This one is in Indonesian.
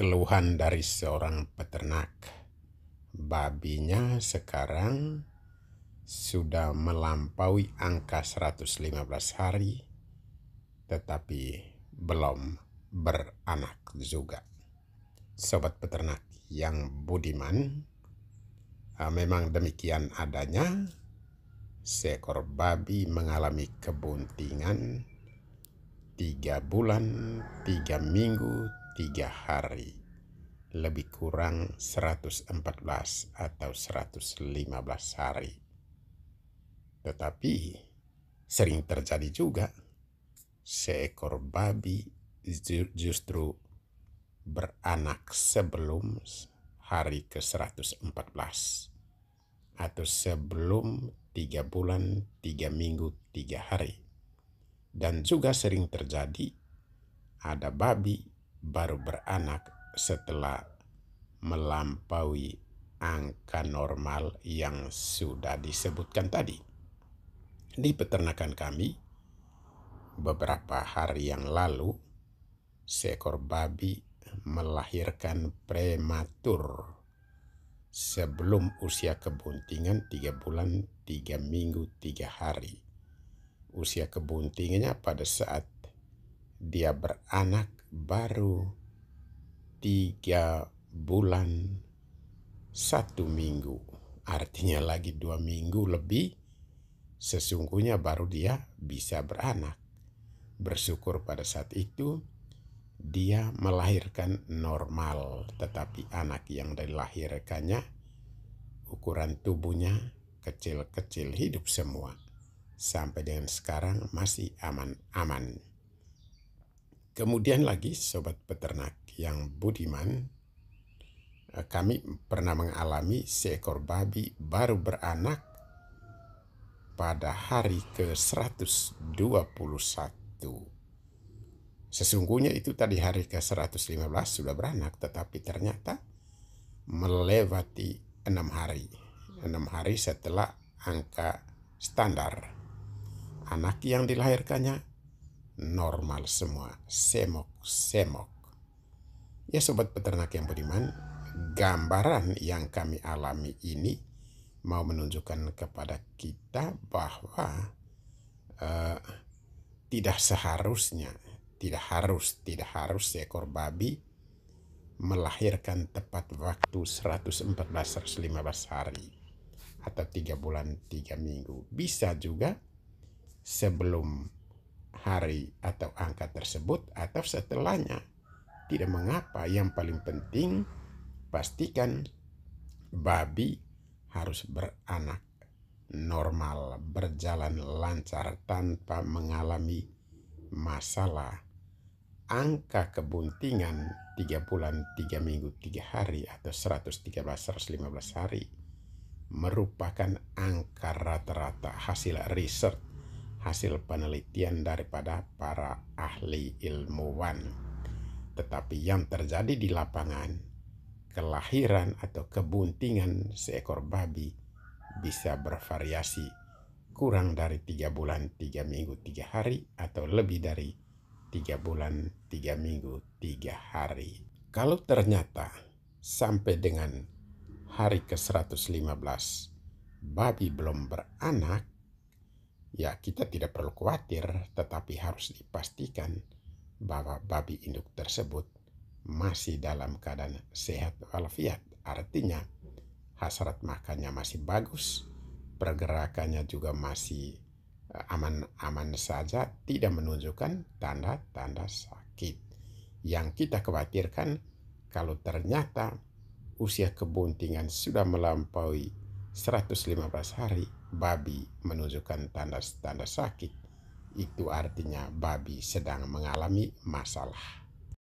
keluhan dari seorang peternak. Babinya sekarang sudah melampaui angka 115 hari tetapi belum beranak juga. Sobat peternak yang budiman, eh, memang demikian adanya. Seekor babi mengalami kebuntingan tiga bulan, tiga minggu, tiga hari lebih kurang 114 atau 115 hari. Tetapi sering terjadi juga seekor babi justru beranak sebelum hari ke-114 atau sebelum tiga bulan, tiga minggu, tiga hari. Dan juga sering terjadi ada babi baru beranak setelah melampaui angka normal yang sudah disebutkan tadi. Di peternakan kami, beberapa hari yang lalu, seekor babi melahirkan prematur sebelum usia kebuntingan tiga bulan tiga minggu tiga hari. Usia kebuntingannya pada saat dia beranak baru tiga bulan satu minggu. Artinya lagi dua minggu lebih sesungguhnya baru dia bisa beranak. Bersyukur pada saat itu dia melahirkan normal tetapi anak yang dilahirkannya ukuran tubuhnya kecil-kecil hidup semua sampai dengan sekarang masih aman-aman. Kemudian lagi sobat peternak yang budiman, eh, kami pernah mengalami seekor babi baru beranak pada hari ke-121. Sesungguhnya itu tadi hari ke-115 sudah beranak, tetapi ternyata melewati enam hari. Enam hari setelah angka standar. Anak yang dilahirkannya normal semua. Semok, semok. Ya sobat peternak yang beriman, gambaran yang kami alami ini mau menunjukkan kepada kita bahwa uh, tidak seharusnya, tidak harus, tidak harus seekor babi melahirkan tepat waktu 114-115 hari atau tiga bulan tiga minggu. Bisa juga sebelum hari atau angka tersebut atau setelahnya. Tidak mengapa, yang paling penting pastikan babi harus beranak normal, berjalan lancar tanpa mengalami masalah. Angka kebuntingan 3 bulan, 3 minggu, 3 hari atau 113 115 hari merupakan angka rata-rata hasil riset hasil penelitian daripada para ahli ilmuwan. Tetapi yang terjadi di lapangan, kelahiran atau kebuntingan seekor babi bisa bervariasi kurang dari tiga bulan tiga minggu tiga hari atau lebih dari tiga bulan tiga minggu tiga hari. Kalau ternyata sampai dengan hari ke-115 babi belum beranak, ya kita tidak perlu khawatir, tetapi harus dipastikan bahwa babi induk tersebut masih dalam keadaan sehat walafiat. Artinya, hasrat makannya masih bagus, pergerakannya juga masih aman-aman eh, saja, tidak menunjukkan tanda-tanda sakit. Yang kita khawatirkan kalau ternyata usia kebuntingan sudah melampaui 115 hari babi menunjukkan tanda-tanda sakit. Itu artinya babi sedang mengalami masalah.